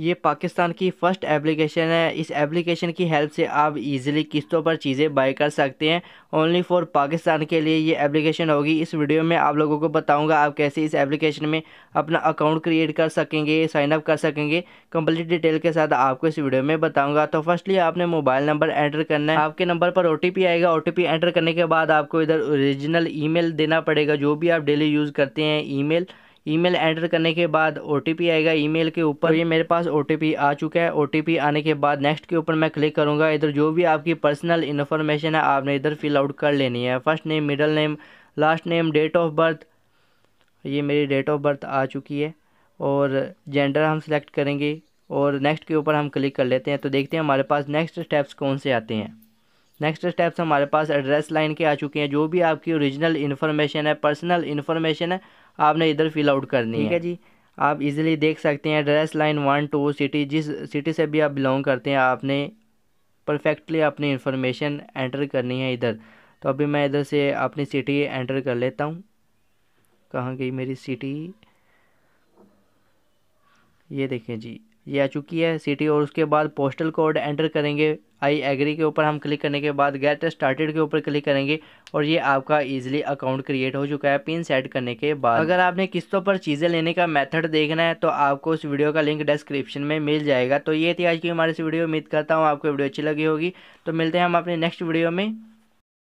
ये पाकिस्तान की first application है इस एप्लीकेशन की हेल्प से आप इजीली किस्तों पर चीज़ें बाय कर सकते हैं ओनली फॉर पाकिस्तान के लिए ये एप्लीकेशन होगी इस वीडियो में आप लोगों को बताऊंगा आप कैसे इस एप्लीकेशन में अपना अकाउंट क्रिएट कर सकेंगे साइन अप कर सकेंगे कंप्लीट डिटेल के साथ आपको इस वीडियो में बताऊँगा तो फर्स्टली आपने मोबाइल नंबर एंटर करना है आपके नंबर पर ओ आएगा ओ एंटर करने के बाद आपको इधर ओरिजिनल ई देना पड़ेगा जो भी आप डेली यूज़ करते हैं ई ईमेल एंटर करने के बाद ओ आएगा ईमेल के ऊपर तो ये मेरे पास ओ आ चुका है ओ आने के बाद नेक्स्ट के ऊपर मैं क्लिक करूँगा इधर जो भी आपकी पर्सनल इन्फॉर्मेशन है आपने इधर फिल आउट कर लेनी है first name middle name last name date of birth ये मेरी डेट ऑफ बर्थ आ चुकी है और जेंडर हम सेलेक्ट करेंगे और नेक्स्ट के ऊपर हम क्लिक कर लेते हैं तो देखते हैं हमारे पास नेक्स्ट स्टेप्स कौन से आते हैं नेक्स्ट स्टेप्स हमारे पास एड्रेस लाइन के आ चुके हैं जो भी आपकी ओरिजिनल इन्फॉर्मेशन है पर्सनल इन्फॉर्मेशन है आपने इधर फिल आउट करनी है ठीक है जी आप इजीली देख सकते हैं address line one two city जिस सिटी से भी आप बिलोंग करते हैं आपने परफेक्टली अपनी इन्फॉर्मेशन एंटर करनी है इधर तो अभी मैं इधर से अपनी सिटी एंटर कर लेता हूँ कहाँ गई मेरी सिटी ये देखें जी ये आ चुकी है सिटी और उसके बाद पोस्टल कोड एंटर करेंगे आई एग्री के ऊपर हम क्लिक करने के बाद गेट स्टार्टेड के ऊपर क्लिक करेंगे और ये आपका इजीली अकाउंट क्रिएट हो चुका है पिन सेट करने के बाद अगर आपने किस्तों पर चीज़ें लेने का मेथड देखना है तो आपको उस वीडियो का लिंक डिस्क्रिप्शन में मिल जाएगा तो ये थी आज की हमारे इस वीडियो उम्मीद करता हूँ आपको वीडियो अच्छी लगी होगी तो मिलते हैं हम अपने नेक्स्ट वीडियो में